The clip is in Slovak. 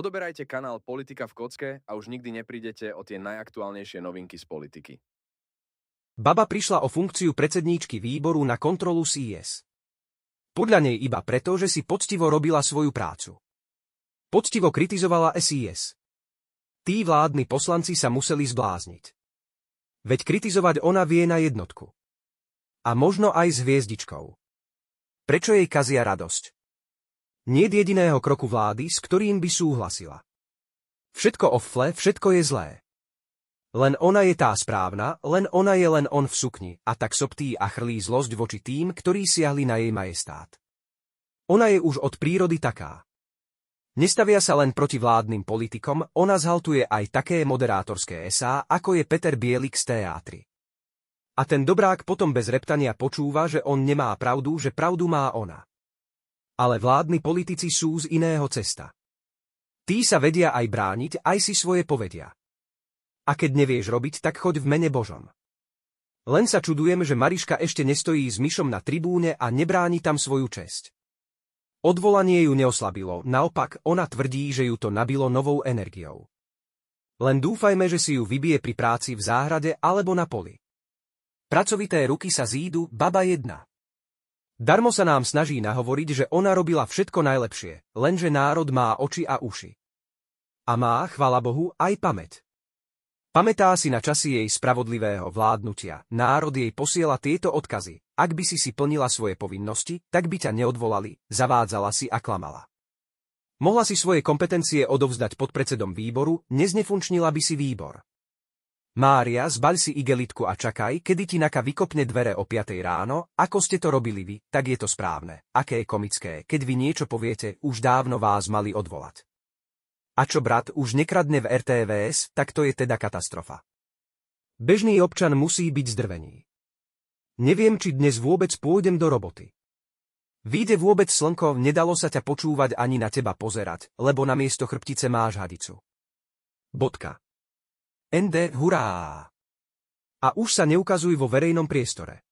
Odoberajte kanál Politika v kocke a už nikdy neprídete o tie najaktuálnejšie novinky z politiky. Baba prišla o funkciu predsedníčky výboru na kontrolu CS. Podľa nej iba preto, že si poctivo robila svoju prácu. Poctivo kritizovala SIS. Tí vládni poslanci sa museli zblázniť. Veď kritizovať ona vie na jednotku. A možno aj s hviezdičkou. Prečo jej kazia radosť? Nie jediného kroku vlády, s ktorým by súhlasila. Všetko ofle, všetko je zlé. Len ona je tá správna, len ona je len on v sukni, a tak soptí a chrlí zlosť voči tým, ktorí siahli na jej majestát. Ona je už od prírody taká. Nestavia sa len proti vládnym politikom, ona zhaltuje aj také moderátorské SA, ako je Peter Bielik z teátry. A ten dobrák potom bez reptania počúva, že on nemá pravdu, že pravdu má ona ale vládni politici sú z iného cesta. Tí sa vedia aj brániť, aj si svoje povedia. A keď nevieš robiť, tak choď v mene Božom. Len sa čudujem, že Mariška ešte nestojí s myšom na tribúne a nebráni tam svoju česť. Odvolanie ju neoslabilo, naopak ona tvrdí, že ju to nabilo novou energiou. Len dúfajme, že si ju vybije pri práci v záhrade alebo na poli. Pracovité ruky sa zídu, baba jedna. Darmo sa nám snaží nahovoriť, že ona robila všetko najlepšie, lenže národ má oči a uši. A má, chvala Bohu, aj pamäť. Pamätá si na časy jej spravodlivého vládnutia, národ jej posiela tieto odkazy. Ak by si si plnila svoje povinnosti, tak by ťa neodvolali, zavádzala si a klamala. Mohla si svoje kompetencie odovzdať predsedom výboru, neznefunčnila by si výbor. Mária, zbal si igelitku a čakaj, kedy ti Naka vykopne dvere o 5 ráno, ako ste to robili vy, tak je to správne. Aké je komické, keď vy niečo poviete, už dávno vás mali odvolať. A čo brat už nekradne v RTVS, tak to je teda katastrofa. Bežný občan musí byť zdrvený. Neviem, či dnes vôbec pôjdem do roboty. Výjde vôbec slnko, nedalo sa ťa počúvať ani na teba pozerať, lebo na miesto chrbtice máš hadicu. Bodka. ND hurá! A už sa neukazuj vo verejnom priestore.